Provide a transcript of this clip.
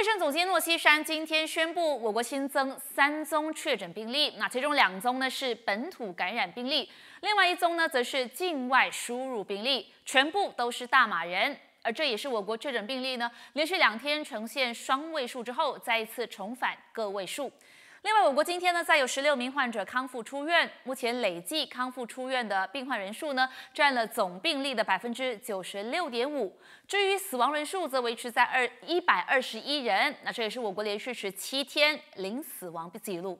卫生总监诺西山今天宣布，我国新增三宗确诊病例。那其中两宗呢是本土感染病例，另外一宗呢则是境外输入病例，全部都是大马人。而这也是我国确诊病例呢连续两天呈现双位数之后，再一次重返个位数。另外，我国今天呢再有十六名患者康复出院，目前累计康复出院的病患人数呢占了总病例的百分之九十六点五。至于死亡人数，则维持在二一百二十一人。那这也是我国连续十七天零死亡的记录。